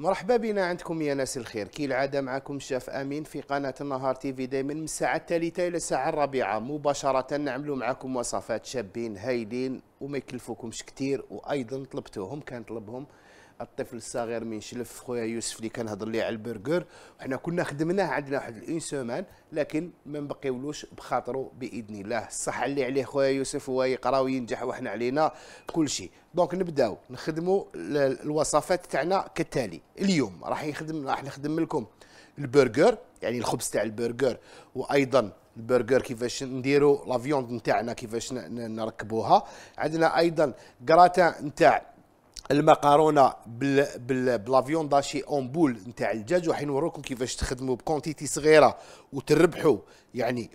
مرحبا بنا عندكم يا ناس الخير كي العادة معكم الشاف أمين في قناة النهار تي في دايما من الساعة الثالثة إلى الساعة الرابعة مباشرة نعملوا معكم وصفات شابين هايلين وما يكلفوكمش كتير وأيضا طلبتوهم كان طلبهم الطفل الصغير من شلف خويا يوسف اللي كان هضر لي على البرجر وحنا كنا خدمناه عندنا واحد اون سومان لكن ما نبقيولوش بخاطره باذن الله الصحه اللي عليه خويا يوسف هو يقرا وينجح وحنا علينا كل شيء دونك نبداو نخدموا الوصفات تاعنا كالتالي اليوم راح يخدم راح نخدم لكم البرجر يعني الخبز تاع البرجر وايضا البرجر كيفاش نديروا لافيوند نتاعنا كيفاش نركبوها عندنا ايضا كراتان نتاع المقارونه بال بال بلافيون داشي اون بول نتاع الدجاج وحين نوريكم كيفاش تخدموا بكونتيتي صغيره وتربحوا يعني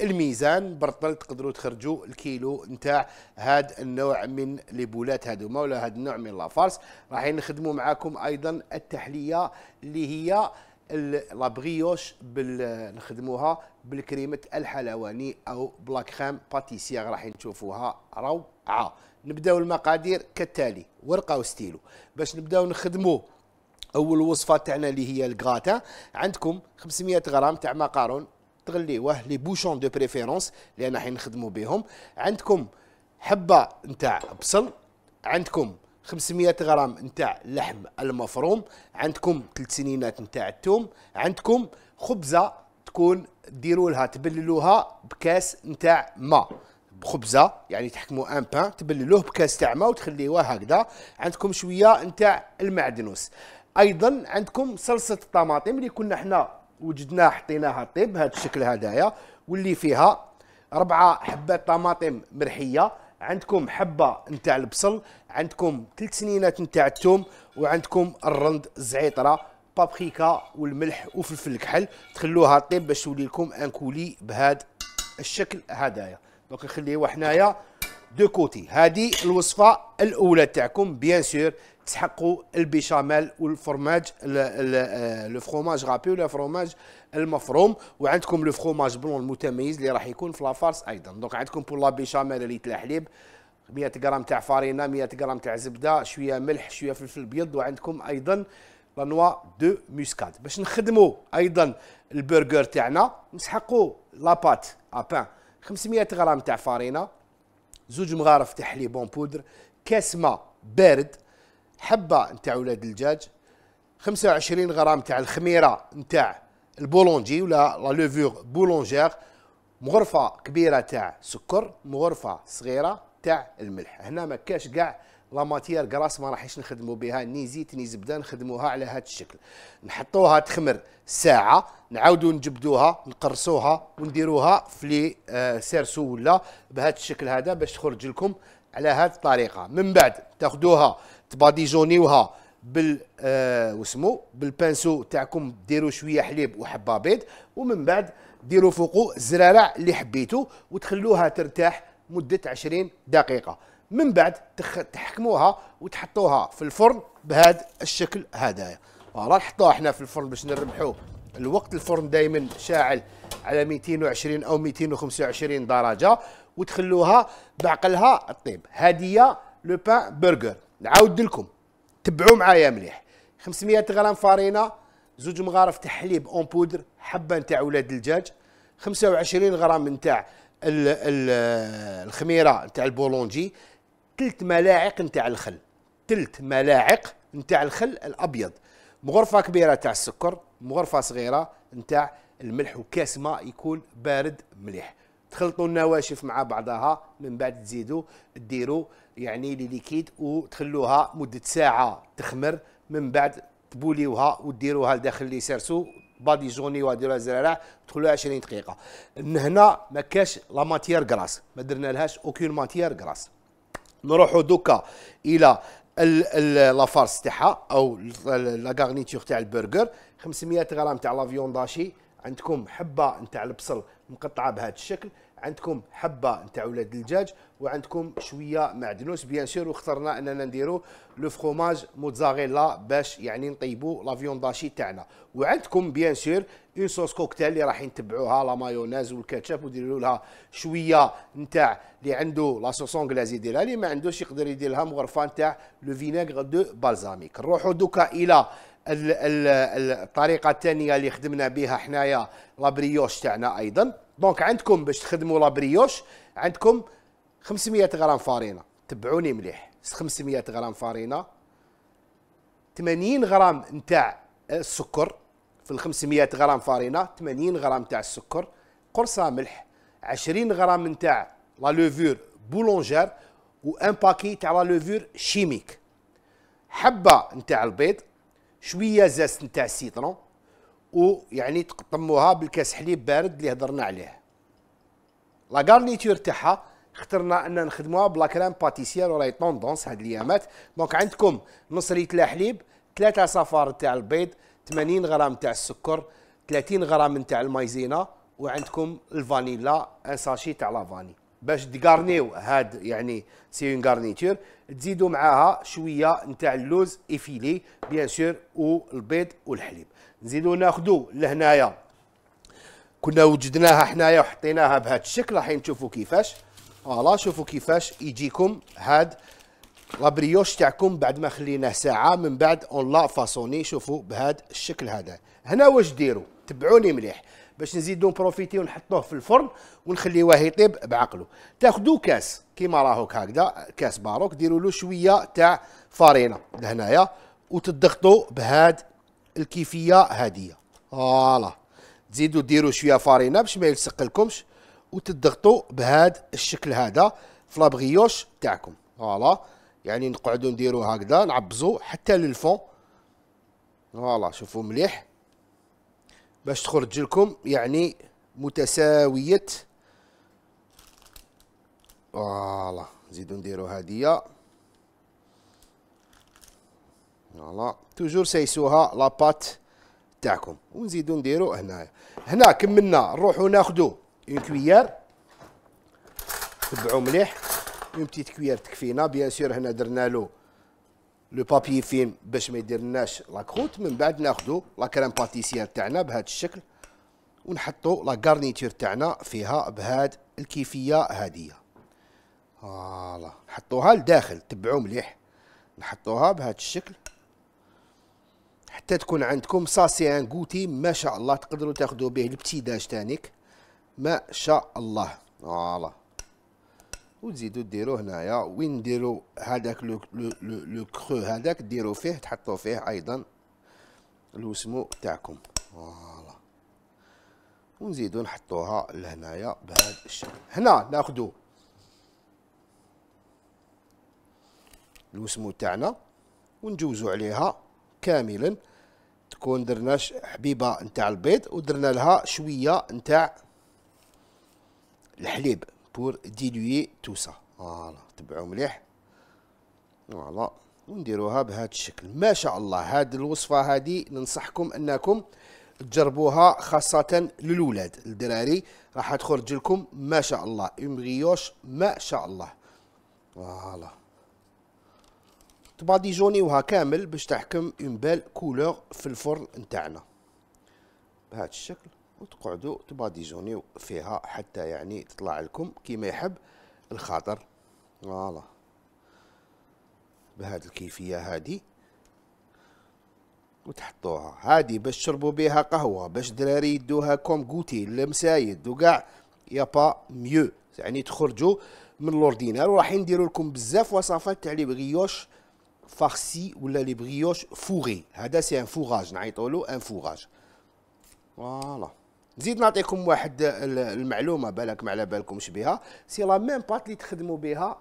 الميزان برطل تقدروا تخرجوا الكيلو نتاع هاد النوع من لي بولات هذوما ولا هاد النوع من لافارس راح نخدموا معاكم ايضا التحليه اللي هي لابغيوش بال... نخدموها بالكريمه الحلواني او بلاك خام باتيسيغ راح تشوفوها روعه نبداو المقادير كالتالي ورقه وستيلو باش نبداو نخدمو اول وصفه تاعنا اللي هي الكراتا عندكم 500 غرام تاع مقارون تغليوه لي بوشون دو بريفيرونس اللي انا حين نخدمو بهم عندكم حبه نتاع بصل عندكم 500 غرام نتاع اللحم المفروم عندكم 3 سنينات نتاع الثوم عندكم خبزه تكون ديروا لها تبللوها بكاس نتاع ماء بخبزه يعني تحكموا ان بان تبللوه بكاس تاع ماء وتخليوه هكذا عندكم شويه نتاع المعدنوس ايضا عندكم صلصه الطماطم اللي كنا حنا وجدناها حطيناها طيب بهذا الشكل هذايا واللي فيها ربعه حبات طماطم مرحيه عندكم حبه نتاع البصل عندكم ثلاث سنينات نتاع الثوم وعندكم الرند الزعيطره بابريكا والملح وفلفل الكحل تخلوها طيب باش تولي لكم ان كولي بهذا الشكل هذايا دونك نخليوها حنايا دو كوتي هذه الوصفه الاولى تاعكم بيان سور تحقوا البيشاميل والفرماج آه، لو فروماج غابي ولا فروماج المفروم وعندكم لو فروماج بلون المتميز اللي راح يكون في لافارس ايضا دونك عندكم بور لا بيشاميل اللي تلا حليب 100 غرام تاع فارينه 100 غرام تاع زبده شويه ملح شويه فلفل ابيض وعندكم ايضا لانوا دو موسكاد باش نخدموا ايضا البرجر تاعنا نسحقوا لاباط ابان 500 غرام تاع فارينه زوج مغارف تاع حليب بون بودر كاس ماء بارد حبه نتاع ولاد الدجاج 25 غرام تاع الخميره نتاع البولونجي ولا لا لوفور بولونجير مغرفه كبيره تاع سكر مغرفه صغيره تاع الملح هنا ما كاش كاع لا ماتير كراس ما راحش نخدموا بها ني زيت ني زبده نخدموها على هذا الشكل نحطوها تخمر ساعه نعاودوا نجبدوها نقرصوها ونديروها في لي آه، سيرسو ولا بهذا الشكل هذا باش تخرج لكم على هذه الطريقه من بعد تاخذوها تباديجونيوها بال آه، وسمو بالبانسو تاعكم ديروا شويه حليب وحبه بيض ومن بعد ديروا فوقو الزرارع اللي حبيتو وتخلوها ترتاح مده 20 دقيقه من بعد تحكموها وتحطوها في الفرن بهذا الشكل هذايا فوالا نحطوها حنا في الفرن باش نربحوا الوقت الفرن دائما شاعل على 220 او 225 درجه وتخلوها بعقلها الطيب هذه لو بان برجر نعاود لكم تبعوا معايا مليح 500 غرام فرينه زوج مغارف تاع حليب اون بودر حبه نتاع ولاد الدجاج 25 غرام نتاع الخميره نتاع البولونجي ثلث ملاعق نتاع الخل ثلث ملاعق نتاع الخل الابيض مغرفه كبيره تاع السكر مغرفه صغيره نتاع الملح وكاس ماء يكون بارد مليح تخلطوا النواشف مع بعضها من بعد تزيدوا ديروا يعني لي ليكيد وتخلوها مده ساعه تخمر من بعد تبوليوها وديروها لداخل لي سيرسو بادي جوني وديروها زرارع تدخلوها 20 دقيقه من هنا ما كاش لا ماتيير كراس ما درنا لهاش اوكين ماتيير كراس نروحوا دوكا الى لافارس تاعها او لا غارنيتور تاع البرجر 500 غرام تاع لافيون داشي عندكم حبه نتاع البصل مقطعه بهذا الشكل عندكم حبه نتاع ولاد الدجاج وعندكم شويه معدنوس بيان سور واخترنا اننا نديرو لو فخوماج موتزاريلا باش يعني نطيبو لا فيونداشي تاعنا وعندكم بيان سور اون صوص كوكتيل اللي راح نتبعوها لا مايونيز والكاتشاب وديروا لها شويه نتاع اللي عنده لا صوص انجلاز يديرها اللي ما عندوش يقدر يدير لها مغرفه نتاع لو فينيغ دو بالزاميك نروحوا دوكا الى الطريقه الثانيه اللي خدمنا بها حنايا لابريوش تاعنا ايضا دونك عندكم باش تخدموا لابريوش عندكم 500 غرام فارينه تبعوني مليح 500 غرام فارينه 80 غرام نتاع آه، السكر في ال 500 غرام فارينه 80 غرام نتاع السكر قرصه ملح 20 غرام نتاع لا لوفور بولونجير و ان باكي تاع لا لوفور شيميك حبه نتاع البيض شويه زاست نتاع السيترون ويعني تقطموها بالكاس حليب بارد اللي هضرنا عليه لا غارنيتور تاعها اخترنا ان نخدموها بلا كريم باتيسيير وراي طوندونس هاد الايامات دونك عندكم مصري لا حليب ثلاثة صفار تاع البيض 80 غرام تاع السكر 30 غرام تاع المايزينا وعندكم الفانيلا ان ساشي تاع لافاني باش تقارنيو هاد يعني سي اون غارنيتور تزيدوا معاها شويه نتاع اللوز افيلي بيان سور والبيض والحليب نزيدو ناخدو لهنايا كنا وجدناها حنايا وحطيناها بهذا الشكل راح تشوفوا كيفاش فوالا شوفوا كيفاش يجيكم هاد لابريوش تاعكم بعد ما خليناه ساعه من بعد اون لا فاسوني شوفوا بهذا الشكل هذا هنا واش ديروا تبعوني مليح باش نزيدو نبروفيتي ونحطوه في الفرن ونخليوه يطيب بعقله تاخذوا كاس كيما راهوك هكذا كاس باروك ديروا له شويه تاع فارينه لهنايا وتضغطوا بهاد الكيفيه هاديه فوالا تزيدوا ديروا شويه فارينه باش ما يلصقلكمش وتضغطوا بهذا الشكل هذا في لابغيوش تاعكم فوالا يعني نقعدوا نديروا هكذا نعبزوا حتى للفون فوالا شوفوا مليح باش تخرج لكم يعني متساويه فوالا نزيدو نديرو هاديه فوالا توجور سايسوها لاباط تاعكم ونزيدو نديرو هنايا هنا كملنا نروحو ناخدو اون كويير تبعو مليح اون بتيت كويير تكفينا بيان سور هنا درنا لو بابي فيلم باش ما يديرلناش لاكروت من بعد ناخدو لا كريم باتيسيير تاعنا بهذا الشكل ونحطو لا غارنيتور تاعنا فيها بهاد الكيفيه هاديه فوالا نحطوها لداخل تبعو مليح نحطوها بهذا الشكل حتى تكون عندكم سي ان غوتي ما شاء الله تقدروا تاخذوا به الابتداج تانيك ما شاء الله فوالا وتزيدوا ديروا هنايا وين ديروا هذاك لو لو لو كرو هذاك ديروا فيه تحطوا فيه ايضا الوسمو تاعكم فوالا ونزيدوا نحطوها لهنايا بهذا الشكل هنا ناخدو الوسمو تاعنا ونجوزوا عليها كاملا تكون درنا حبيبه نتاع البيض ودرنا لها شويه نتاع الحليب بور ديلوي توسا فوالا تبعوا مليح فوالا ونديروها بهذا الشكل ما شاء الله هاد الوصفه هذه ننصحكم انكم تجربوها خاصة للولاد الدراري راح تخرج لكم ما شاء الله امغيوش ما شاء الله فوالا تباديجونيوها كامل باش تحكم اون بال كولور في الفرن نتاعنا بهذا الشكل وتقعدوا تباديجونيو فيها حتى يعني تطلع لكم كيما يحب الخاطر فوالا بهاد الكيفيه هذه وتحطوها هادي باش تشربوا بها قهوه باش دراري يدوها كوم كوتي للمسايد وكاع يا با ميو يعني تخرجوا من لوردينار وراح نديروا لكم بزاف وصفات تاع لي بغيوش فارسي ولا لي بريوش فوري هذا سي ان فوراج نعيطوا له ان فوراج فوالا نزيد نعطيكم واحد المعلومه بالك ما على بالكمش بها سي لا ميم بات اللي تخدموا بها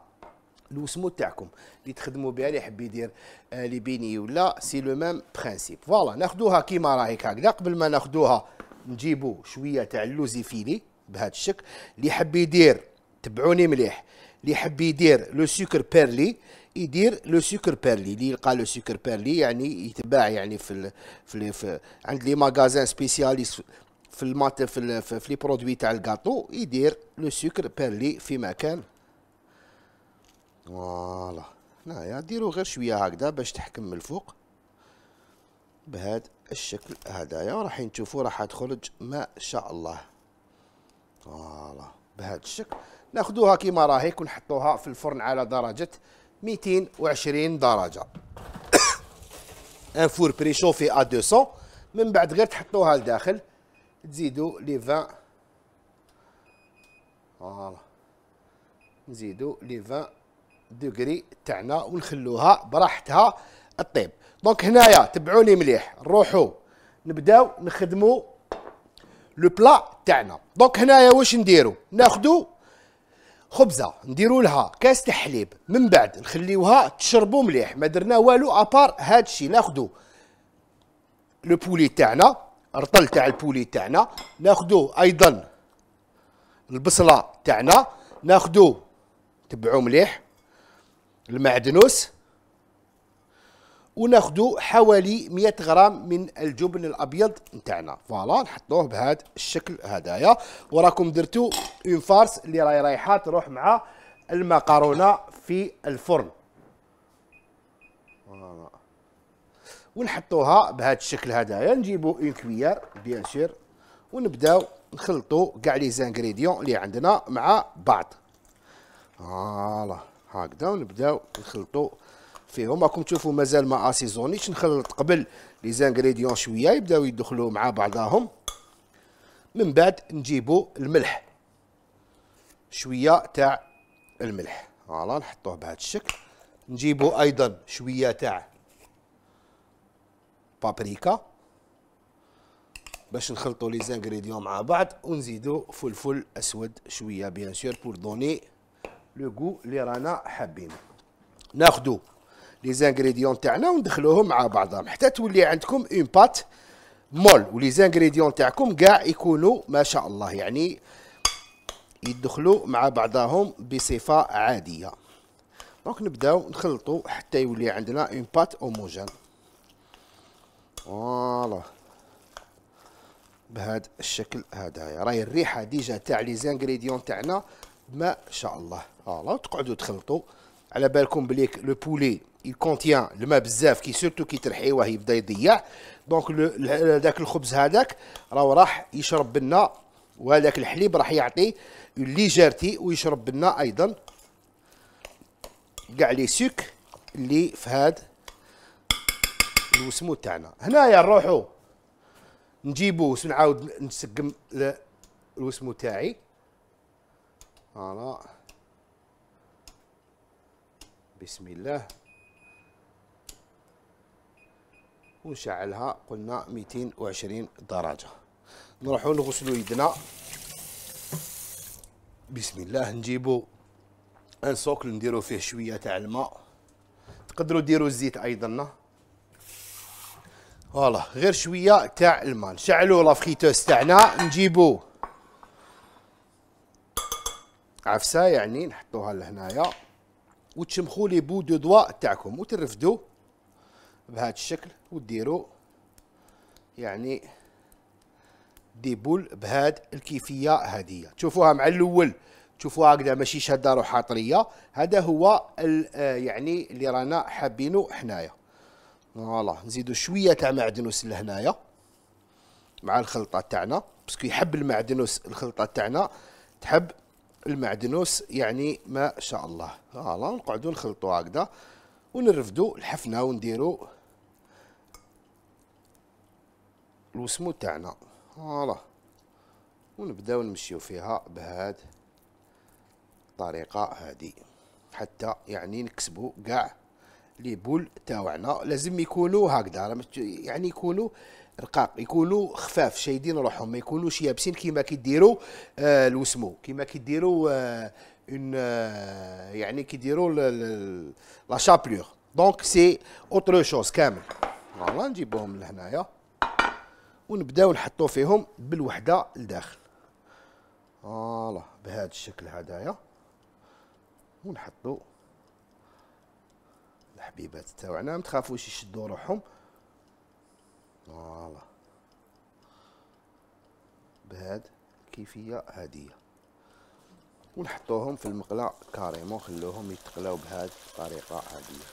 الوسمو تاعكم اللي تخدموا بها اللي يحب يدير آه لي بيني ولا سي لو ميم برينسيپ فوالا ناخذوها كيما راهي هكذا قبل ما ناخذوها نجيبوا شويه تاع اللوزي فيلي بهذا الشكل اللي يحب يدير تبعوني مليح اللي يحب يدير لو سكر بيرلي يدير لو سكر بيرلي اللي يلقى لو سكر بيرلي يعني يتباع يعني في الـ في, الـ في عند لي ماغازان سبيسياليست في المات في الـ في لي برودوي تاع الكاطو يدير لو سكر بيرلي في مكان فوالا هنايا ديرو غير شويه هكذا باش تحكم من الفوق بهاد الشكل هدايا وراح تشوفوا راح تخرج ما شاء الله فوالا بهاد الشكل ناخذوها كيما راهي ونحطوها في الفرن على درجه 220 درجه ان فور بريشوفي ا 200 من بعد غير تحطوها لداخل تزيدوا لي 20 فوالا نزيدوا لي 20 دوغري تاعنا ونخلوها براحتها طيب دونك هنايا تبعوني مليح نروحوا نبداو نخدموا لو بلا تاعنا دونك هنايا واش نديرو ناخذوا خبزه نديروا لها كاس حليب من بعد نخليوها تشربوا مليح ما درنا والو ابار هذا الشيء ناخذوا لو بولي تاعنا رطل تاع البولي تاعنا ناخذوا ايضا البصله تاعنا ناخذوا تبعوا مليح المعدنوس وناخذوا حوالي 100 غرام من الجبن الابيض نتاعنا فوالا نحطوه بهذا الشكل هدايا وراكم درتوا اون فارس اللي راهي رايحه تروح مع المكرونه في الفرن ونحطوها بهذا الشكل هدايا نجيبوا اون كويير بيان سور ونبداو نخلطوا كاع لي زانغريديون اللي عندنا مع بعض فوالا هكذا ونبداو نخلطوا فيهم راكم تشوفوا مازال ما اسيزونيش نخلط قبل لي زانغريديون شويه يبداو يدخلوا مع بعضاهم من بعد نجيبوا الملح شويه تاع الملح فوالا نحطوه بهذا الشكل نجيبوا ايضا شويه تاع بابريكا باش نخلطوا لي زانغريديون مع بعض ونزيدوا فلفل اسود شويه بيان سور بور دوني لو غو اللي رانا حابين ناخذوا لي زانغريديون تاعنا وندخلوهم مع بعضهم حتى تولي عندكم اون بات مول ولي زانغريديون تاعكم كاع يكونوا ما شاء الله يعني يدخلوا مع بعضهم بصفه عاديه دونك نبداو نخلطوا حتى يولي عندنا اون بات اوموجين فوالا بهذا الشكل هذايا راهي الريحه ديجا تاع لي زانغريديون تاعنا ما شاء الله فوالا تقعدوا تخلطوا على بالكم بليك لو بولي il contient الماء بزاف كي سورتو كي ترحيوه يبدا يضيع دونك ذاك الخبز هذاك راه راح يشرب لنا وهذاك الحليب راح يعطي ليجيرتي ويشرب لنا ايضا كاع لي سوك اللي في هاد الوسمو تاعنا هنايا نروحو نجيبو نعاود نسقم الوسمو تاعي فوالا بسم الله ونشعلها قلنا 220 درجة نروحو نغسلو يدنا بسم الله نجيبو ان سوكل نديرو فيه شوية تاع الماء تقدروا ديروا الزيت ايضا فوالا غير شوية تاع الماء نشعلو لافخيتوس تاعنا نجيبو عفسة يعني نحطوها لهنايا وتشمخوا لي بو دو دوا تاعكم وترفدوا بهذا الشكل وديروا يعني دي بول بهاد الكيفيه هذه تشوفوها مع الاول تشوفوها هكذا ماشي شاده روحها طريه هذا هو آه، يعني اللي رانا حابينه حنايا فوالا نزيدو شويه تاع معدنوس لهنايا مع الخلطه تاعنا باسكو يحب المعدنوس الخلطه تاعنا تحب المعدنوس يعني ما شاء الله فوالا نقعدو نخلطو هكذا ونرفدو الحفنه ونديرو الوسمو تاعنا فوالا ونبداو نمشيو فيها بهاد الطريقه هادي حتى يعني نكسبو كاع لي بول تاوعنا لازم يكونوا هكذا يعني يكونوا رقاق يكونوا خفاف شايدين روحهم ما يكونوش يابسين كيما كيديروا آه الوسمو كيما كيديروا اون آه،, آه يعني كيديروا لا شابلور دونك سي اوتر شوز كامل فوالا نجيبوهم لهنايا ونبداو نحطو فيهم بالوحده لداخل فوالا بهذا الشكل هذايا ونحطو الحبيبات تاعنا ما تخافوش يشدوا روحهم فوالا بهاد الكيفيه هاديه ونحطوهم في المقله كاريمو خلوهم يتقلاو بهاد الطريقه هاديه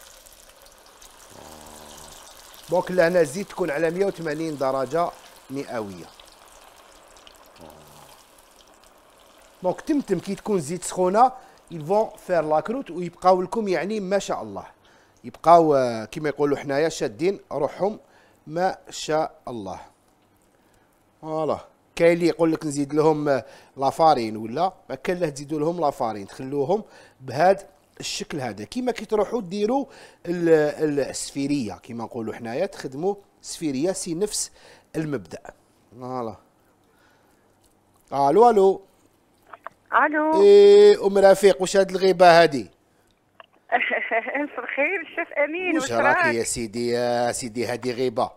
دونك لهنا الزيت تكون على 180 درجه مئويه دونك تمتم كي تكون زيت سخونه يلفون فير لاكروت ويبقاو لكم يعني ما شاء الله يبقاو كما يقولوا حنايا شادين روحهم ما شاء الله فوالا كاين اللي يقول لك نزيد لهم لافارين ولا ما كان له تزيدوا لهم لافارين تخلوهم بهذا الشكل هذا كيما كي تروحوا ديروا السفيريه كيما نقولوا حنايا تخدموا سفيريه سي نفس المبدأ هلا الو الو الو ايه ام رفيق واش هاد الغيبه هادي الف الخير الشيف امين واش راك يا سيدي يا سيدي هادي غيبه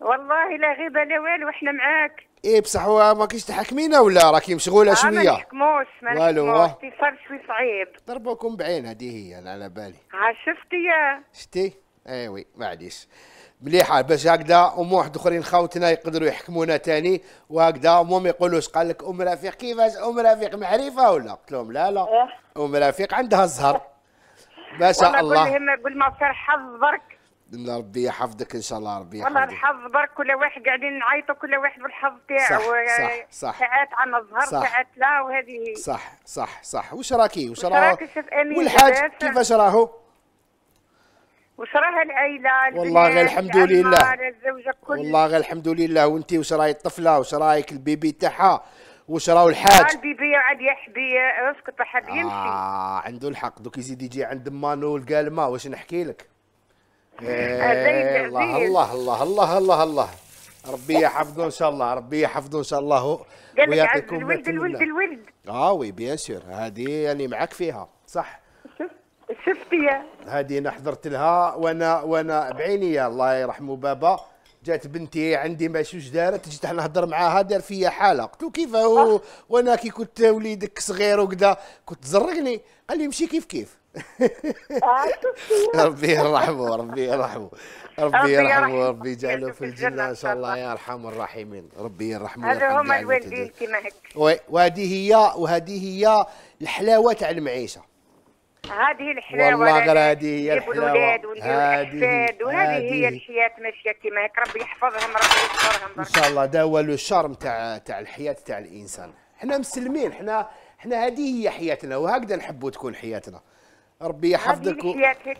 والله لا غيبه لا والو احنا معاك ايه بصح ماكيش تحكمينا ولا راكي مشغوله آه، شويه ما نحكموش ما نحكموش اتصال شوي صعيب ضربوكم بعين هذه هي انا على بالي ها آه، شفتي يا شتي ايوي معليش مليحه باش هكذا ام واحد اخرين خاوتنا يقدروا يحكمونا تاني وهكذا امهم يقولوش قال لك ام رفيق كيفاش ام رفيق معرفه ولا قلت لهم لا لا إيه. ام رفيق عندها الزهر ما شاء الله قول لهم قول ما صار حظ برك ربي يحفظك ان شاء الله ربي يحفظك والله الحظ برك كل واحد قاعدين نعيطوا كل واحد بالحظ تاعو صح, صح ساعات عن الظهر ساعات لا وهذه صح صح صح واش راكي واش راكي والحاج إيه، كيفاش راهو وصراها العيله والله غير الحمد لله والله غير الحمد لله وانت وصراي الطفله وصرايك رايك البيبي تاعها وصراو راهو الحاج آه، البيبي عاد يحبي اسكت حاب يمشي اه عنده الحق دوك يزيد يجي عند مانو ما واش نحكي لك آه، إيه، الله الله الله الله الله الله ربي يحفظه ان شاء الله ربي يحفظه ان شاء الله ويعطيكم الولد الولد الولد اه وي بيان سور هذه يعني معك فيها صح شفتي هذه انا حضرت لها وانا وانا بعيني الله يرحمه بابا جات بنتي عندي ما شوش دارت جيت نهضر معاها دار فيا حاله قلت له كيف هو آه. وانا كي كنت وليدك صغير وكذا كنت تزرقني قال لي مشي كيف كيف آه، ربي يرحمه ربي يرحمه ربي يرحمه ربي يجعله في الجنه ان شاء الله يا ارحم الراحمين ربي يرحمه هذا هما الوالدين كيما هكا وهذه هي وهذه هي الحلاوه تاع المعيشه هذه الحلاوه والله غير هذه هي الحلاوه هذه وهذه هي الحياه ماشيه كما هيك ربي يحفظهم ربي يسترهم ان شاء الله هذا هو لو شارم تاع تاع الحياه تاع الانسان حنا مسلمين حنا حنا هذه هي حياتنا وهكذا نحبوا تكون حياتنا ربي يحفظك و...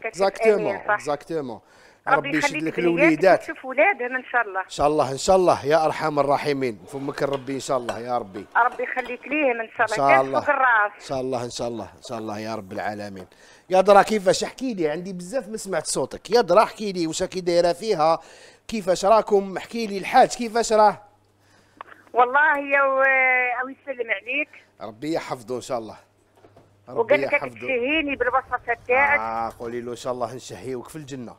اكزاكتومون اكزاكتومون ربي يشد لك الوليدات تشوف ولادنا ان شاء الله ان شاء الله ان شاء الله يا ارحم الراحمين فمك ربي ان شاء الله يا ربي ربي يخليك ليهم ان شاء الله ان شاء الله الراس ان شاء الله ان شاء الله ان شاء الله يا رب العالمين يا درا كيفاش احكي لي عندي بزاف ما سمعت صوتك يا درا احكي لي واش كي دايره فيها كيفاش راكم احكي لي الحاج كيفاش راه والله يا او يسلم عليك ربي يحفظه ان شاء الله وقال لك تشهيني بالوصفه تاعك اه قولي له ان شاء الله نشهيوك في الجنه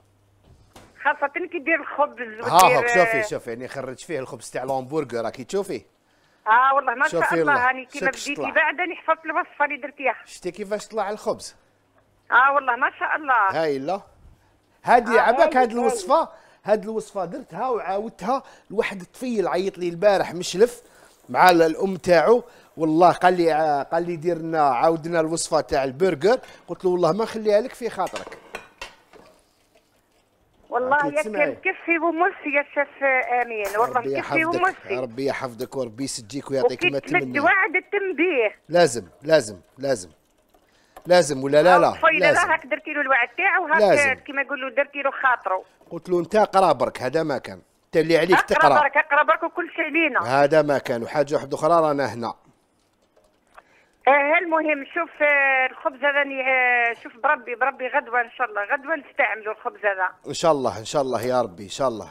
خاصة كي دير الخبز ها هاك شوفي شوفي يعني خرجت فيه الخبز تاع الهمبورغر راكي تشوفي اه والله ما شاء الله هاني كيما بديتي بعد راني حفظت الوصفة اللي درتيها شتي كيفاش طلع الخبز اه والله ما شاء الله هاي لا هذه آه عباك هذه الوصفة هذه الوصفة درتها وعاودتها لواحد الطفيل عيط لي البارح مشلف مع الام تاعو والله قال لي قال لي دير لنا عاود لنا الوصفه تاع البرجر قلت له والله ما نخليها لك في خاطرك والله يكفي كفي وملف يا شيف آه، امين والله كفي وملف ربي يحفظك وربي يسجيك ويعطيك ما تمنى وعد التنبيه لازم لازم لازم لازم ولا لا لا لازم هاك درتي له الوعد تاعو هاك كيما يقولوا درتي له خاطره قلت له انت اقرا برك هذا ما كان انت اللي عليك تقرا اقرا برك اقرا برك وكل شيء لينا هذا ما كان وحاجه واحده اخرى رانا هنا اه المهم شوف آه، الخبز هذا آه، شوف بربي بربي غدوه ان شاء الله غدوه نستعملوا الخبز هذا ان شاء الله ان شاء الله يا ربي ان شاء الله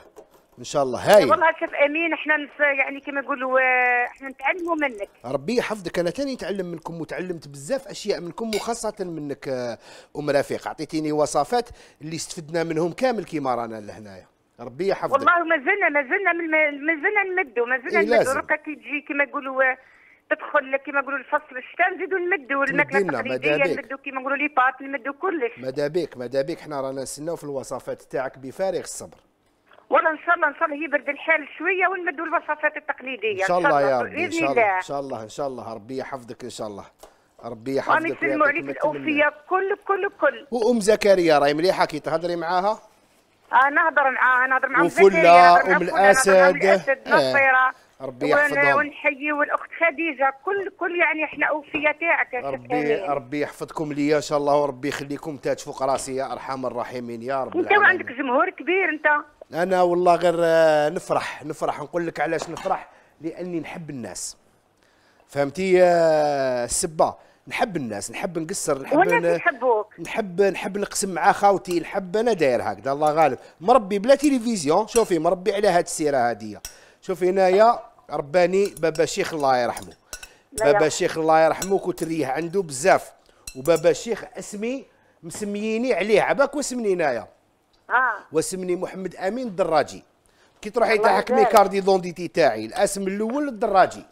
ان شاء الله هاي والله شوف امين احنا يعني كما نقولوا آه، احنا نتعلموا منك ربي يحفظك انا تاني نتعلم منكم وتعلمت بزاف اشياء منكم وخاصه منك ام رفيق اعطيتيني وصفات اللي استفدنا منهم كامل كيما رانا لهنايا ربي يحفظك والله مازلنا مازلنا مازلنا نمدوا مازلنا إيه، زلنا نمدوا كي تجي كما نقولوا تدخل كيما نقولوا الفصل الشتاء نزيدوا نمدوا الماكله التقليديه نمدوا كيما نقولوا لي بات نمدوا كلش ماذا بيك ماذا بيك حنا رانا نستناو في الوصفات تاعك بفارغ الصبر والله ان شاء الله ان شاء الله يبرد الحال شويه ونمدوا الوصفات التقليديه ان شاء الله يا ربي ان شاء الله ان شاء الله ان شاء الله ربي يحفظك ان شاء الله ربي يحفظك ربي يسلموا عليك الاوفيه كل كل كل وام زكريا راهي مليحه كي تهضري معاها آه نهضر معاها نهضر معاها وفلة ام الاسد النصيره ربي يحفظهم ونحيي والاخت خديجه كل كل يعني احنا تاعك ربي ربي يحفظكم ليا ان شاء الله وربي يخليكم تاج فوق راسي يا ارحم الراحمين يا رب انت وعندك جمهور كبير انت انا والله غير آه، نفرح نفرح نقول لك علاش نفرح لاني نحب الناس فهمتي آه، السبه نحب الناس نحب نقصر نحب ن... نحب نحب نقسم مع خاوتي نحب انا داير هكذا الله غالب مربي بلا تلفزيون شوفي مربي على هاد السيره هاديه شوفي هنايا رباني بابا شيخ الله يرحمه بابا شيخ الله يرحمه كنت ريه عنده بزاف وبابا شيخ اسمي مسمييني عليه عباك واسمني انايا اه واسمني محمد امين الدراجي كي تروحي تحكمي كاردي دونديتي تاعي الاسم الاول الدراجي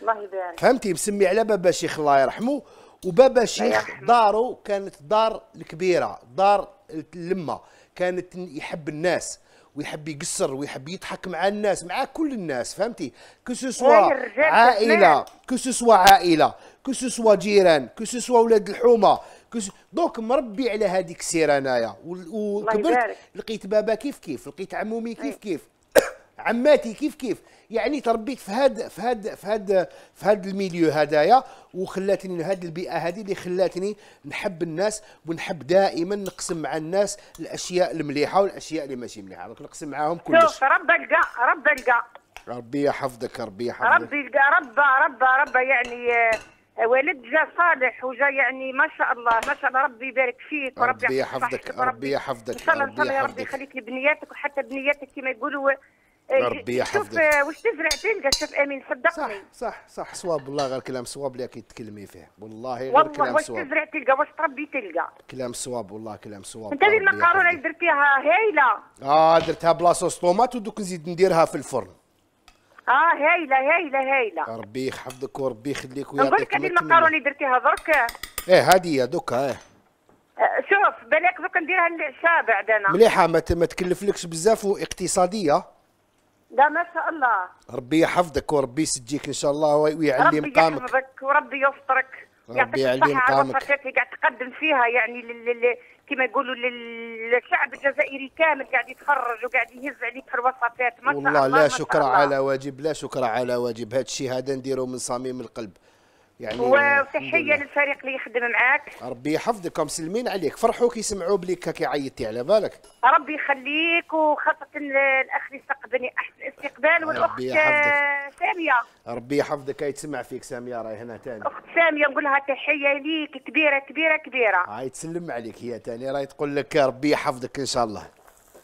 الله يبارك فهمتي مسمي على بابا شيخ الله يرحمه وبابا شيخ دارو كانت دار الكبيره دار اللمه كانت يحب الناس ويحب يقصر ويحب يضحك مع الناس مع كل الناس فهمتي كو سوا عائله كو سوا عائله كو سوا جيران كو سوا ولاد الحومه كس... دونك مربي على هذيك السيره انايا وكبرت لقيت بابا كيف كيف لقيت عمومي كيف كيف عماتي كيف كيف يعني تربيت في هاد في هاد في هاد في هاد الميليو هدايا وخلاتني هاد البيئه هذه اللي خلاتني نحب الناس ونحب دائما نقسم مع الناس الاشياء المليحه والاشياء اللي ماشي مليحه دونك نقسم معاهم كلش شوف ربي لقى ربي لقى ربي يحفظك ربي يحفظك ربي ربى ربى ربى يعني آه، والد جا صالح وجا يعني ما شاء الله ما شاء الله ربي يبارك فيك وربي ربي يحفظك ربي يحفظك ان شاء الله ان شاء الله يا ربي يخليك لبنياتك وحتى بنياتك كما يقولوا إيه، ربي يحفظك شوف آه، واش تزرع تلقى شوف امين صدقني صح صح صح صواب والله غير كلام صواب اللي تكلمي فيه والله غير والله كلام صواب والله واش تزرع تلقى واش تربي تلقى كلام صواب والله كلام صواب انت اللي المكرونه اللي درتيها هايله اه درتها بلا صوص طوماط ودوك نزيد نديرها في الفرن اه هايله هايله هايله ربي يحفظك وربي يخليك ويعطيك نقول لك هذه المكرونه اللي درتيها درك ايه هذه هي دوكا ايه آه، شوف بالك دوك نديرها للعشاء بعد انا مليحه ما تكلفلكش بزاف واقتصاديه لا ما شاء الله ربي يحفظك وربي يسجيك ان شاء الله ويعلي مقامك ربي يحفظك وربي يسترك ربي يعلي مقامك اللي قاعد تقدم فيها يعني لل... كما يقولوا للشعب الجزائري كامل قاعد يتفرج وقاعد يهز عليك في الوصفات ما شاء الله والله لا شكر على واجب لا شكر على واجب هذا الشيء هذا نديره من صميم القلب يعني وتحيه للفريق اللي يخدم معاك ربي يحفظك ومسلمين عليك فرحوك يسمعوا بليك كي عيطتي على بالك ربي يخليك وخاصه الاخ اللي استقبلني احسن استقبال والاخت ساميه ربي يحفظك هاي تسمع فيك ساميه راهي هنا تاني اخت ساميه نقول لها تحيه ليك كبيره كبيره كبيره هاي تسلم عليك هي تاني راهي تقول لك ربي يحفظك ان شاء الله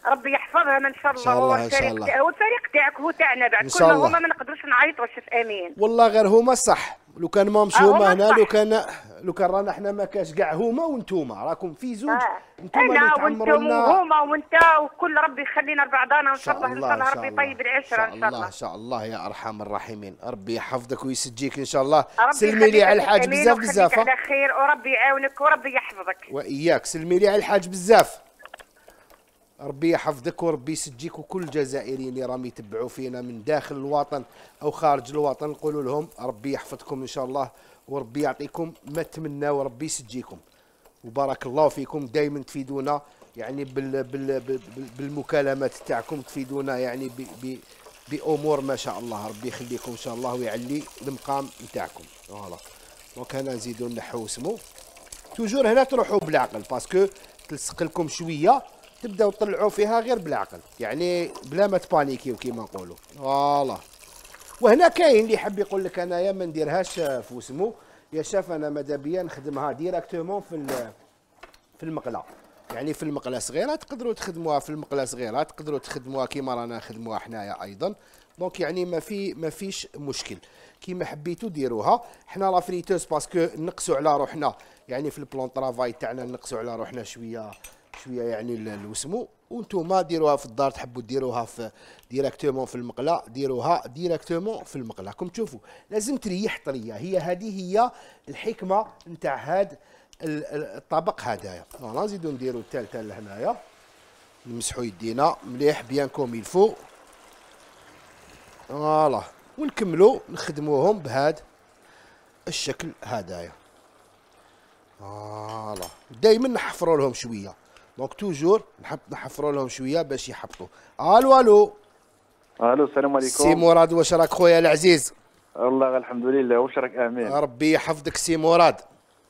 ربي يحفظها ان شاء الله, الله والفريق تاعك هو تاعنا بعد كلنا هما ما نقدروش نعيطوا شف امين والله غير هما صح لو كان ما آه، مشوا هما هنا لو كان لو كان رانا حنا ما كاش كاع هما وانتوما راكم في زوج آه. انتوما اللي تعمروا لنا وهما وانت وكل ربي يخلينا لبعضنا وان شاء الله ان شاء الله ربي يطيب العشره ان شاء الله ان شاء الله يا ارحم الراحمين ربي يحفظك ويسجيك ان شاء الله سلمي لي على الحاج بزاف بزاف على خير وربي يعاونك وربي يحفظك واياك سلمي لي على الحاج بزاف ربي يحفظك وربي يسجيك وكل الجزائريين اللي راهم يتبعوا فينا من داخل الوطن او خارج الوطن نقولوا لهم ربي يحفظكم ان شاء الله وربي يعطيكم ما تمناو وربي يسجيكم وبارك الله فيكم دائما تفيدونا يعني بال بال بال بالمكالمات تاعكم تفيدونا يعني ب ب بامور ما شاء الله ربي يخليكم ان شاء الله ويعلي المقام نتاعكم فوالا دونك هنا نزيدوا نحوا اسمه توجور هنا تروحوا بالعقل باسكو تلصق لكم شويه تبداو تطلعوا فيها غير بالعقل يعني بلا ما تبانيكيو كيما نقولوا فوالا وهنا كاين اللي يحب يقول لك انايا ما نديرهاش في وسمو يا شاف انا ماذا بيا نخدمها ديراكتومون في في المقله يعني في المقله صغيره تقدروا تخدموها في المقله صغيره تقدروا تخدموها كيما رانا نخدموها حنايا ايضا دونك يعني ما في ما فيش مشكل كيما حبيتوا ديروها حنا لا فريتوز باسكو نقصوا على روحنا يعني في البلون طرافاي تاعنا نقصوا على روحنا شويه شويه يعني الوسمو وانتم ديروها في الدار تحبوا ديروها في ديراكتومون في المقله ديروها ديراكتومون في المقله كم تشوفوا لازم تريح طريه هي هذه هي الحكمه نتاع هذا الطبق هذايا فوالا نزيدو نديرو الثالثه لهنايا نمسحو يدينا مليح بيان كوم يلفو فوالا ونكملو نخدموهم بهذا الشكل هذايا فوالا دائما نحفروا لهم شويه دونك توجور نحب نحفروا لهم شويه باش يحبطوا الو الو الو السلام عليكم سي مراد واش راك خويا العزيز الله الحمد لله واش راك امين ربي يحفظك سي مراد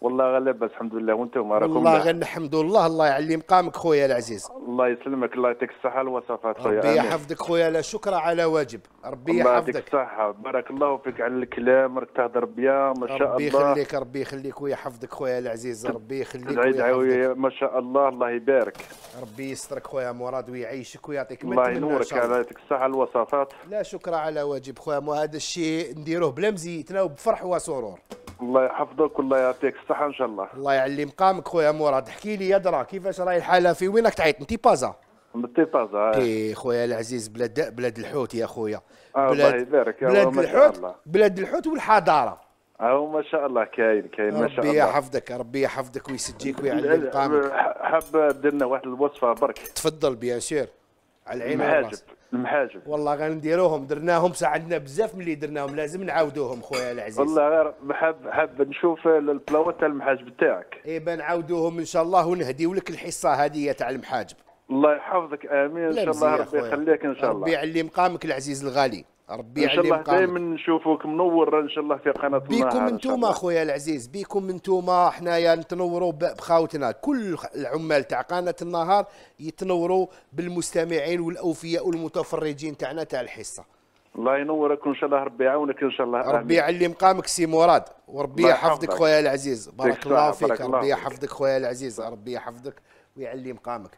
والله غلب بس الحمد لله وانتم راكم الله غير الحمد لله الله يعلي مقامك خويا العزيز الله يسلمك الله يعطيك الصحه والوصفات خويا ربي يحفظك خويا لا شكرا على واجب ربي يحفظك الله يعطيك الصحه بارك الله فيك على الكلام راك تهضر بيا ما شاء الله ربي يخليك ربي يخليك ويحفظك خويا العزيز ربي يخليك ويحفظك ما شاء الله الله يبارك ربي يسترك خويا مراد ويعيشك ويعطيك الله ينورك على يعطيك الصحه والوصفات لا شكرا على واجب خويا هذا الشيء نديروه بلا مزيتنا وبفرح وسرور الله يحفظك والله يعطيك الصحة إن شاء الله الله يعلي مقامك خويا مراد احكي لي درا كيفاش راهي الحالة في وينك تعيط أنت بازا متي بازا آه. اي خويا العزيز بلاد بلاد الحوت يا خويا آه بلاد يبارك بلاد الحوت بلاد الحوت والحضارة أو آه، ما شاء الله كاين كاين ما شاء الله ربي يحفظك ربي يحفظك ويسجيك ويعلي مقامك آه، حاب دير لنا واحد الوصفة برك تفضل بيان سور على العين والراس المحاجب والله غنديروهم درناهم ساعدنا بزاف ملي درناهم لازم نعاودوهم خويا العزيز والله غير حاب حاب نشوف البلاوه تاع المحاجب تاعك اي نعاودوهم ان شاء الله ونهديو لك الحصه هذه تاع المحاجب الله يحفظك امين ان شاء الله ربي يخليك ان شاء الله ربي يعلي مقامك العزيز الغالي ربي يعلم ان شاء الله دائما نشوفوك منور ان شاء الله في قناه بيكم انتم اخويا العزيز بيكم انتم حنايا نتنوروا بخاوتنا كل العمال تاع قناه النهار يتنوروا بالمستمعين والاوفياء والمتفرجين تاعنا تاع الحصه الله ينورك وان شاء الله ربي يعاونك ان شاء الله ربي يعلي مقامك سي مراد وربي يحفظك خويا العزيز بارك الله فيك ربي يحفظك خويا العزيز ربي يحفظك ويعلي مقامك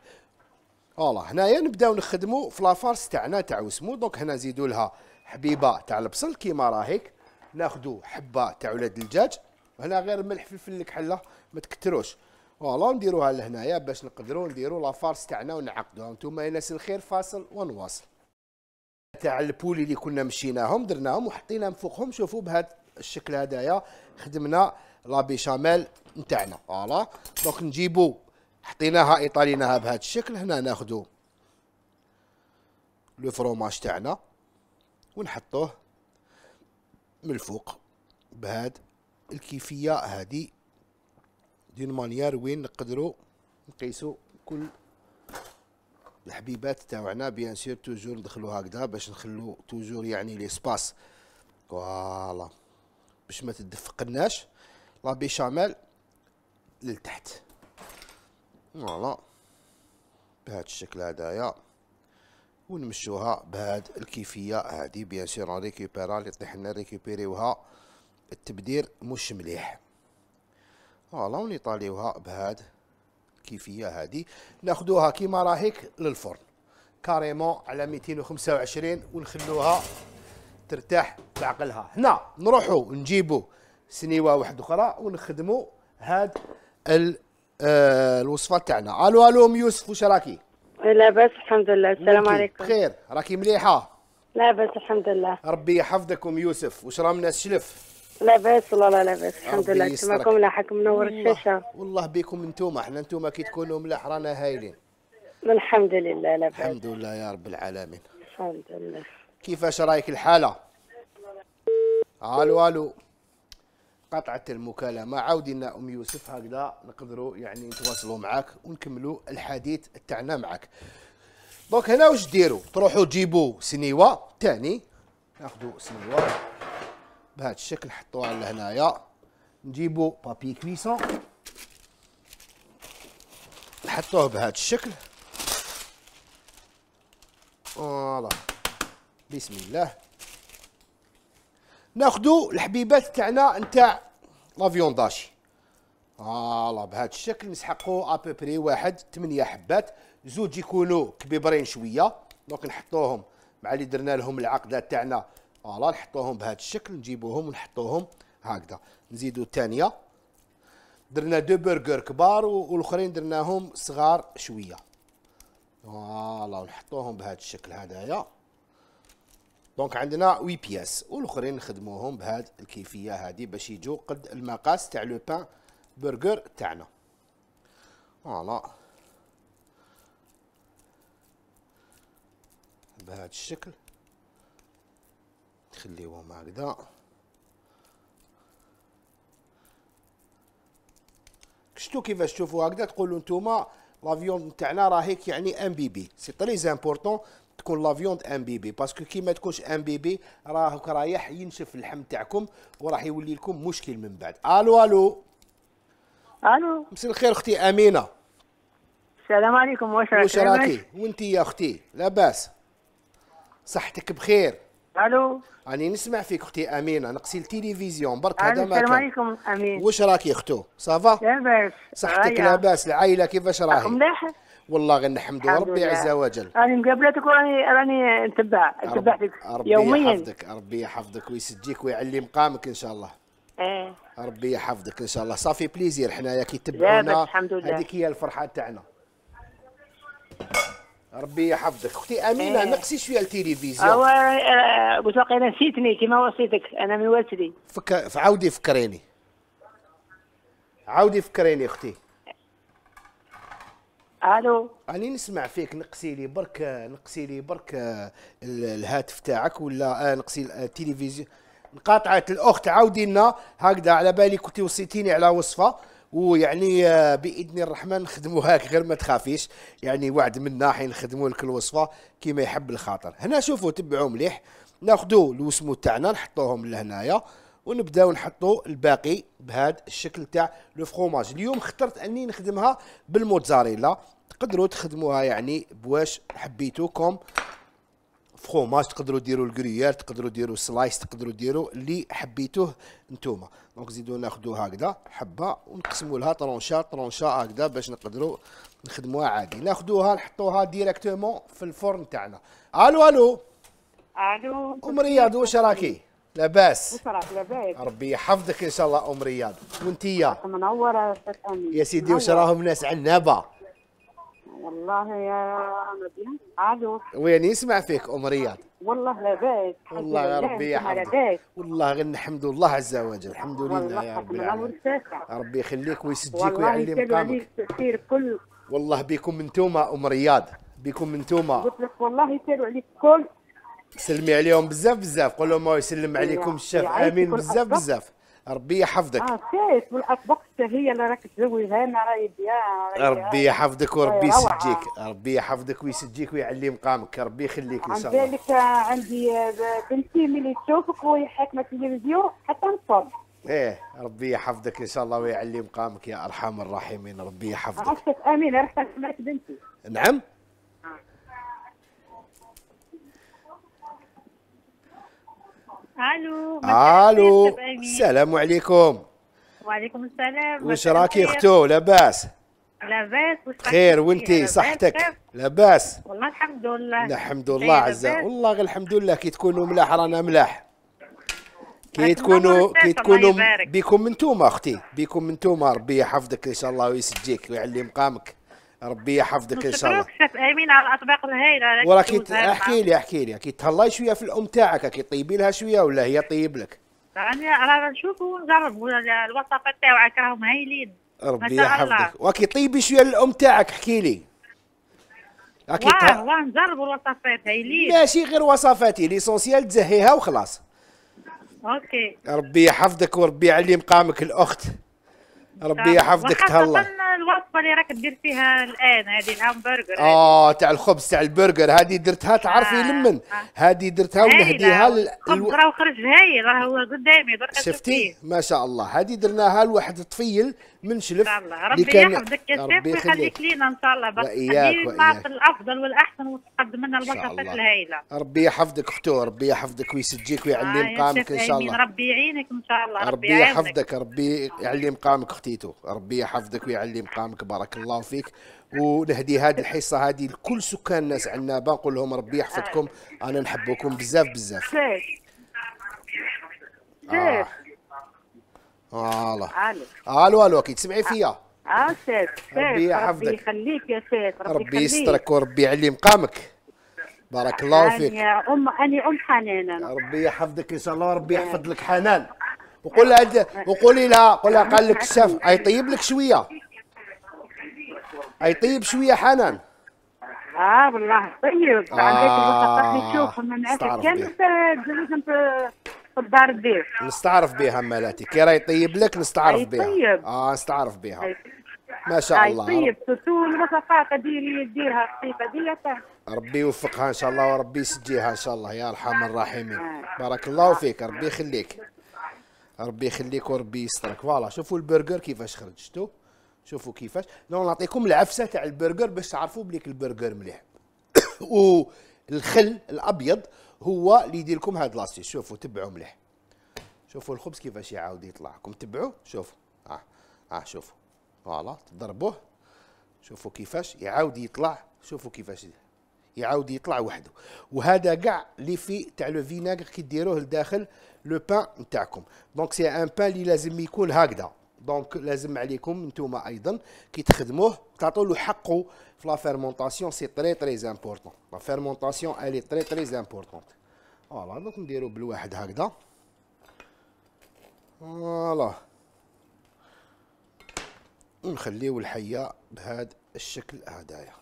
والله هنايا نبداو نخدموا في لافارس تاعنا تاع وسمو دونك هنا نزيدوا لها حبيبه تاع البصل كيما راهيك ناخذوا حبه تاع ولاد الدجاج هنا غير ملح فلفل الكحله ما تكتروش فوالا نديروها لهنايا باش نقدروا نديروا لافارس تاعنا ونعقدوها نتوما يا ناس الخير فاصل ونواصل تاع البولي اللي كنا مشيناهم درناهم وحطيناهم فوقهم شوفوا بهذا الشكل هذايا خدمنا لا بيشاميل نتاعنا فوالا دونك نجيبوا حطيناها ايطاليناها بهذا الشكل هنا ناخذوا لو فروماج تاعنا ونحطوه من الفوق بهاد الكيفيه هادي دون مانيار وين نقدرو نقيسو كل الحبيبات تاوعنا بيان سير توجور ندخلو هكذا باش نخلو توجور يعني لي سباس فوالا باش ما تدفقناش لا بيشاميل للتحت فوالا بهذا الشكل هدايا ونمشوها بهاد الكيفيه هذه بيان سور اون ريكوبيرا اللي طيح لنا ريكوبيريوها التبدير مش مليح فوالا ونيطاليوها بهاد الكيفيه هذه ناخذوها كيما راهيك للفرن كاريمون على 225 ونخلوها ترتاح بعقلها هنا نروحو نجيبو سنيوه واحده اخرى ونخدمو هاد آه، الوصفه تاعنا الو الو ام يوسف واش راكي لاباس الحمد لله السلام عليكم بخير راكي مليحه لاباس الحمد لله ربي يحفظكم يوسف واش راه من السلف لا والله لا الحمد لله نتوما ملاحك منور الشاشه والله بكم نتوما حنا نتوما كي تكونوا ملاح رانا هايلين الحمد لله لاباس الحمد لله يا رب العالمين الحمد لله كيفاش رايك الحاله الو الو قطعة المكالمه عاودي لنا ام يوسف هكذا نقدروا يعني نتواصلوا معاك ونكملوا الحديث تاعنا معاك دونك هنا واش ديروا تروحوا تجيبوا سنيوه ثاني ناخذوا سنيوه بهذا الشكل حطوها لهنايا نجيبوا بابي كويسون نحطوه بهذا الشكل فوالا بسم الله ناخذوا الحبيبات تاعنا نتاع لافيون داشي فوالا بهذا الشكل نسحقوا ابوبري واحد 8 حبات زوج يكونوا كبيبرين شويه دونك نحطوهم مع اللي درنا لهم العقده تاعنا فوالا نحطوهم بهذا الشكل نجيبوهم ونحطوهم هكذا نزيدوا الثانيه درنا دو برجر كبار والاخرين درناهم صغار شويه فوالا نحطوهم بهذا الشكل هذايا دونك عندنا 8 بياس والاخرين نخدموهم بهاد الكيفيه هادي باش يجوا قد المقاس تاع لو بان برجر تاعنا فوالا بهاد الشكل نخليوهم هكذا شتو كيفاش تشوفوا هكذا تقولوا نتوما لافيون تاعنا راهيك يعني ام بي بي سي تري امبورطون تكون لافيوند ام بي بي باسكو كي ما تكونش ام بي بي راهك رايح ينشف اللحم تاعكم وراح يولي لكم مشكل من بعد الو الو الو مساء الخير اختي امينه السلام عليكم واش راكي واش راكي وانت يا اختي لاباس صحتك بخير الو راني نسمع فيك اختي امينه نقصي التلفزيون برك هذا ما السلام عليكم امين واش راكي اختو صافا لاباس صحتك لاباس العائله كيفاش راهي مليح والله غير نحمده ربي عز وجل راني مقابلتك وراني راني نتبع نتبعتك يوميا ربي يحفظك ربي يحفظك ويسجيك ويعلي مقامك ان شاء الله ايه ربي يحفظك ان شاء الله صافي بليزير حنايا كي تبعونا هذيك هي الفرحه تاعنا ربي يحفظك اختي امينه إيه. نقصي شويه التلفزيون هو لك آه، انا نسيتني كما وصيتك انا من والدي فك... عاودي فكريني عاودي فكريني اختي الو راني نسمع فيك نقصي لي برك نقصي لي برك الهاتف تاعك ولا آه، نقصي التلفزيون انقطعت الاخت عاودي لنا هكذا على بالي كنت وصيتيني على وصفه ويعني آه، باذن الرحمن نخدموا هاك غير ما تخافيش يعني وعد منا حين نخدموا لك الوصفه كيما يحب الخاطر هنا شوفوا تبعوا مليح ناخذوا الوسمو تاعنا نحطوهم لهنايا ونبداو نحطوا الباقي بهذا الشكل تاع لو فروماج اليوم اخترت اني نخدمها بالموتزاريلا تقدروا تخدموها يعني بواش حبيتو كوم فروماج تقدروا ديروا الكريير تقدروا ديروا سلايس تقدروا ديروا اللي حبيتوه نتوما دونك زيدوا ناخذوا هكذا حبه ونقسموا لها طرونشا طرونشا هكذا باش نقدروا نخدموها عادي ناخذوها نحطوها ديريكتومون في الفرن تاعنا الو الو الو ام رياض واش راكي لاباس لاباس ربي يحفظك ان شاء الله ام رياض وانتيا منوره يا سيدي واش راهم ناس عنابه والله يا الو وين يسمع فيك ام رياض والله لاباس والله يا ربي يحفظك والله غير نحمد الله عز وجل الحمد لله يا ربي ربي يخليك ويسجيك ويعلي قامك والله بكم انتوما ام رياض بكم انتوما قلت لك والله يسيروا عليك كل سلمي عليهم بزاف بزاف قول لهم الله يسلم عليكم الشاف امين بزاف بزاف ربي يحفظك اه سيت حتى هي اللي راك تزويها انا راهي بها ربي يحفظك آه، وربي يسجيك ربي يحفظك ويسجيك ويعلي مقامك ربي يخليك ان شاء الله ذلك آه، عندي آه، بنتي ملي تشوفك وهي حاكمه التلفزيون حتى نصوم ايه ربي يحفظك ان شاء الله ويعلي مقامك يا ارحم الراحمين ربي يحفظك عرفتك امين رحت سمعت بنتي نعم الو الو السلام عليكم وعليكم السلام واش راكي اختو لاباس لاباس بخير وانتي صحتك لاباس والله الحمد لله الحمد إيه، لله عز والله غير الحمد لله كي تكونوا ملاح رانا ملاح كي تكونوا كي تكونوا بكم انتوما اختي بكم انتوما ربي يحفظك ان شاء الله ويسجيك ويعلي مقامك ربي يحفظك ان شاء الله شاف امين على الاطباق الهائله وراك احكي لي احكي لي كي تهلاي شويه في الام تاعك كي طيبي لها شويه ولا هي طيب لك راني نشوف ونجرب الوصفات تاعك راهم هايلين ربي يحفظك وكي طيبي شويه للام تاعك احكي لي اكيد واه واه نجربوا الوصفات هايلين ماشي غير وصفاتي ليسونسيال تزهيها وخلاص اوكي ربي يحفظك وربي يعلي مقامك الاخت ربي يحفظك تهلا الوصفه اللي راك دير فيها الان هذه الهامبرجر اه تاع الخبز تاع البرجر هذه درتها آه، تعرفي آه. لمن هذه درتها ونهديها لل... راه خرج هايل راه هو قدامي درك شفتي ما شاء الله هذه درناها لواحد طفيل من شلف ربي كان... يحفظك يا شيخ ويخليك لينا ان شاء الله بس خليك الافضل والاحسن وتقدم لنا الوصفات الهائله ربي يحفظك اختو ربي يحفظك ويسجيك ويعلي آه مقامك ان شاء الله ربي يعينك ان شاء الله ربي يحفظك ربي يعلي مقامك اختيتو ربي يحفظك ويعلي مقامك بارك الله فيك ونهدي هذه الحصه هذه لكل سكان الناس عنابه نقول لهم ربي يحفظكم انا نحبكم بزاف بزاف آه. الله الو الو كي تسمعي آه. فيا اه سيف ربي يحفظك ربي يخليك يا سيف ربي, ربي يسترك وربي يعلي مقامك بارك الله فيك يا ام اني ام حنان ربي يحفظك ان شاء الله وربي يحفظ لك حنان وقول لها وقولي لها قول لها قال لك الشاف يطيب لك شويه يطيب شويه حنان اه والله طيب عندك آه. من الدار بيه نستعرف بها مالاتي كي راهي طيب لك نستعرف بها طيب اه نستعرف بها ما شاء الله طيب تسول الوصفات اللي يديرها الطيبه دي ربي يوفقها ان شاء الله وربي يسجيها ان شاء الله يا ارحم الراحمين آه. بارك الله فيك ربي يخليك ربي يخليك وربي يسترك فوالا شوفوا البرجر كيفاش خرج شفتوا شوفوا كيفاش لو نعطيكم العفسه تاع البرجر باش تعرفوا بليك البرجر مليح والخل الابيض هو اللي يدير لكم هاد لاستيس شوفوا تبعوا مليح شوفوا الخبز كيفاش يعاود يطلع لكم تبعوه شوفوا اه اه شوفوا فوالا تضربوه شوفوا كيفاش يعاود يطلع شوفوا كيفاش يعاود يطلع وحده وهذا كاع اللي فيه تاع لو فيناغ كي ديروه لداخل لو بان نتاعكم دونك سي ان بان اللي لازم يكون هكذا دونك لازم عليكم نتوما ايضا كي تخدموه تعطوا له حقه في لا فيرمونطاسيون سي تري تري امبورطون لا فيرمونطاسيون الي تري تري امبورطون فوالا دونك نديرو بالواحد هكذا فوالا ونخليو الحيه بهذا الشكل هدايا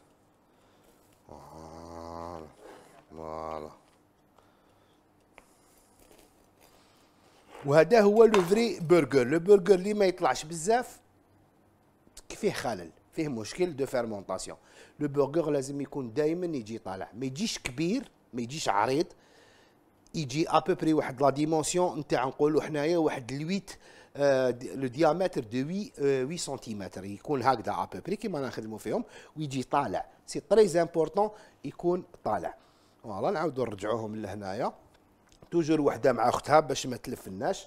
فوالا فوالا وهذا هو لو فري برجر لو برجر اللي ما يطلعش بزاف فيه خلل فيه مشكل دو فيرمونطاسيون لو برجر لازم يكون دائما يجي طالع ما يجيش كبير ما يجيش عريض يجي ابوبري واحد لا ديمونسيون نتاع نقولوا حنايا واحد الويت لو ديامتر دو 8 8 سنتيمتر يكون هكذا ابوبري كيما نخدموا فيهم ويجي طالع سي تري امبورطون يكون طالع فوالا نعاودوا نرجعوهم لهنايا توجور وحده مع اختها باش ما تلفناش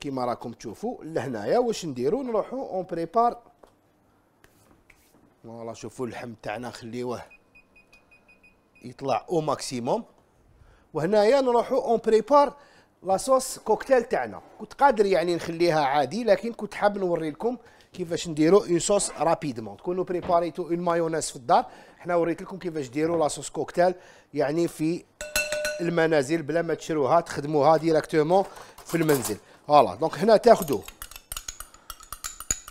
كيما راكم تشوفوا لهنايا واش نديرو نروحو اون بريبار فوالا شوفوا اللحم تاعنا خليوه يطلع او ماكسيموم وهنايا نروحو اون بريبار لاصوص كوكتيل تاعنا كنت قادر يعني نخليها عادي لكن كنت حاب نوري لكم كيفاش نديرو اون صوص رابيدمون تكونوا بريباريتو اون مايونيز في الدار حنا وريت لكم كيفاش ديروا لاصوص كوكتيل يعني في المنازل بلا ما تشروها تخدموها ديريكتومون في المنزل فوالا دونك هنا تاخذوا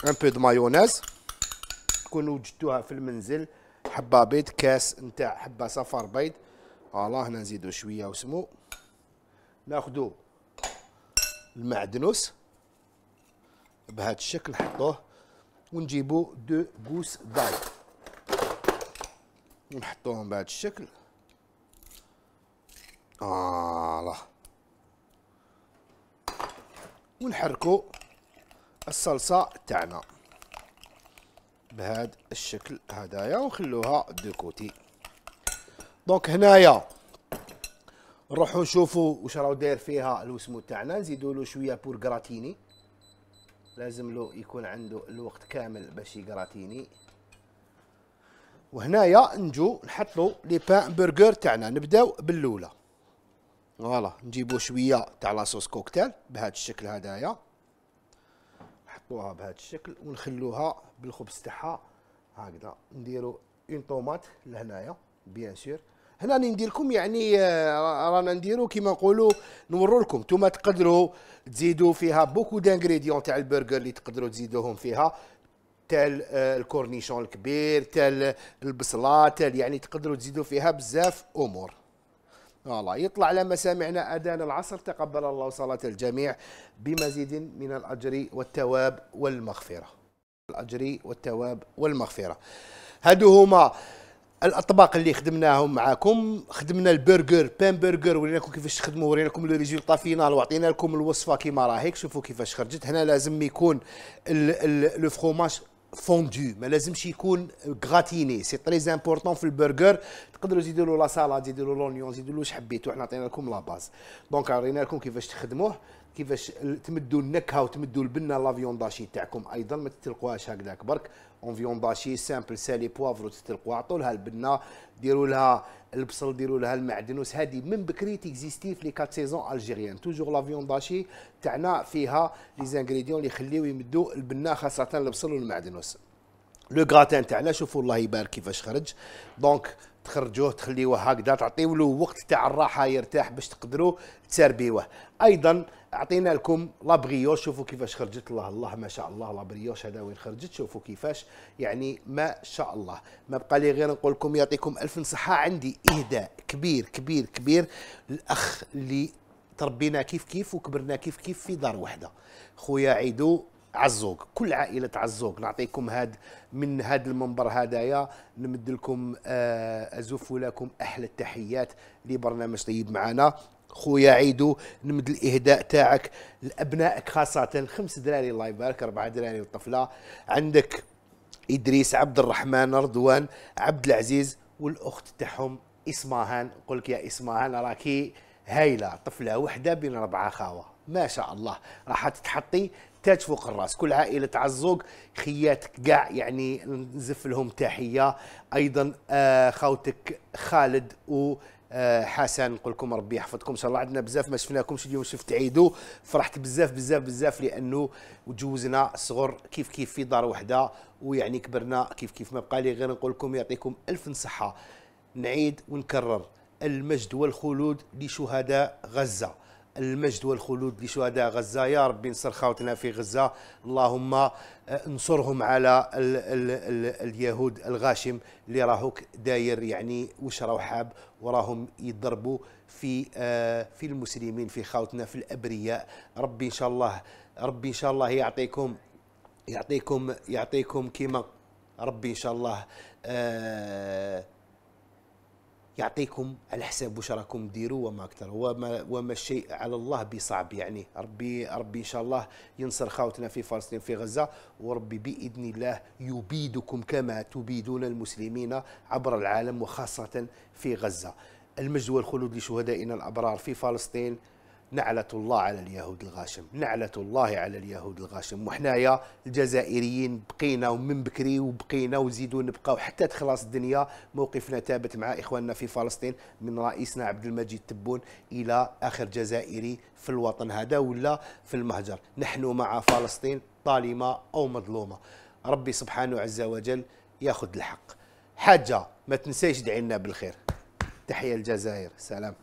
ان بو دو مايونيز تكون وجدتوها في المنزل حبه بيض كاس نتاع حبه صفار بيض فوالا هنا نزيدو شويه وسمو ناخدو المعدنوس بهذا الشكل نحطوه ونجيبو دو غوس داي ونحطوهم بهذا الشكل فوالا آه، ونحركو الصلصه تاعنا بهذا الشكل هدايا ونخلوها دو كوتي دونك هنايا نروحو نشوفو واش راهو داير فيها الوسمو تاعنا نزيدولو شويه بور كراتيني لازم له يكون عنده الوقت كامل باش يكراتيني وهنايا نجو نحطلو لي بان برجر تاعنا نبداو باللوله فوالا نجيبو شويه تاع لاصوص كوكتيل بهذا الشكل هدايا نحطوها بهذا الشكل ونخلوها بالخبز تاعها هكذا نديرو اون طوماط لهنايا بيان سور هنا راني ندير لكم يعني آه، رانا نديرو كيما نقولوا نورو لكم نتوما تقدروا تزيدوا فيها بوكو دانغريديون تاع البرجر اللي تقدروا تزيدوهم فيها تال آه، الكورنيشون الكبير تال البصله تال يعني تقدروا تزيدوا فيها بزاف امور الله يطلع لما سمعنا أذان العصر تقبل الله صلاة الجميع بمزيد من الأجر والتواب والمغفرة الأجر والتواب والمغفرة هادو هما الاطباق اللي خدمناهم معاكم خدمنا البرجر بان برجر وريناكم كيفاش تخدموا وريناكم لو ريزولتا فينال وعطينا لكم الوصفه كيما راهيك شوفوا كيفاش خرجت هنا لازم يكون لو فروماج فوندو ما لازمش يكون غراتيني سي تري امبورطون في البرجر تقدروا تزيدوا له لا سالاد تزيدوا له لونيون تزيدوا له واش حبيتوا حنا عطينا لكم لا باز دونك عطينا لكم كيفاش تخدموه كيفاش تمدوا النكهه وتمدوا البنه لا داشي تاعكم ايضا ما تتلقوهاش هكذاك برك اون فيون داشي سامبل سالي بوافر تتلقوها عطوا لها البنه ديروا لها البصل ديروا لها المعدنوس هذه من بكري تيكزيستي في لي كات سيزون الجيريان توجور لا فيون داشي تاعنا فيها لي زانغريديون اللي يخليو يمدوا البنه خاصه البصل والمعدنوس لو غراتان تاعنا شوفوا الله يبارك كيفاش خرج دونك تخرجوه تخليوه هكذا تعطيو له وقت تاع الراحه يرتاح باش تقدروا تسربيوه ايضا اعطينا لكم لابريوش شوفوا كيفاش خرجت الله الله ما شاء الله لابريوش هذا وين خرجت شوفوا كيفاش يعني ما شاء الله ما بقى لي غير نقول لكم يعطيكم الف صحه عندي اهداء كبير كبير كبير الاخ اللي تربينا كيف كيف وكبرنا كيف كيف في دار واحده خويا عيدو عزوق كل عائلة عزوق نعطيكم هاد من هاد المنبر هدايا نمد لكم آه، أزف لكم أحلى التحيات لبرنامج طيب معنا خويا عيدو نمد الاهداء تاعك لابنائك خاصه خمس دراري الله يبارك اربعه دراري وطفله عندك ادريس عبد الرحمن رضوان عبد العزيز والاخت تاعهم اسماهان نقول لك يا اسماهان راكي هايله طفله وحده بين اربعه خاوه ما شاء الله راح تتحطي تاج فوق الراس كل عائله عزوق خياتك كاع يعني نزف لهم تحيه ايضا آه خوتك خالد و آه، حسن نقول لكم ربي يحفظكم ان شاء الله عندنا بزاف ما شفناكمش اليوم شفت عيدو فرحت بزاف بزاف بزاف لانه تجوزنا صغر كيف كيف في دار وحده ويعني كبرنا كيف كيف ما بقى لي غير نقول لكم يعطيكم الف صحه نعيد ونكرر المجد والخلود لشهداء غزه المجد والخلود لشهداء غزة يا ربي انصر خاوتنا في غزة اللهم آه، انصرهم على ال ال ال اليهود الغاشم اللي راهو داير يعني وش راهو حاب وراهم يضربوا في آه في المسلمين في خاوتنا في الابرياء ربي ان شاء الله ربي ان شاء الله يعطيكم يعطيكم يعطيكم كيما ربي ان شاء الله آه يعطيكم على حساب واش راكم ديروا وما اكثر وما وما الشيء على الله بصعب يعني ربي ربي ان شاء الله ينصر خاوتنا في فلسطين في غزه وربي باذن الله يبيدكم كما تبيدون المسلمين عبر العالم وخاصه في غزه المجد والخلود لشهدائنا الابرار في فلسطين نعلة الله على اليهود الغاشم نعلة الله على اليهود الغاشم وحنايا الجزائريين بقينا ومن بكري وبقينا وزيدوا نبقاو حتى تخلص الدنيا موقفنا ثابت مع إخواننا في فلسطين من رئيسنا عبد المجيد تبون إلى آخر جزائري في الوطن هذا ولا في المهجر نحن مع فلسطين ظالمة أو مظلومة ربي سبحانه عز وجل ياخذ الحق حاجة ما تنسيش دعينا لنا بالخير تحية الجزائر سلام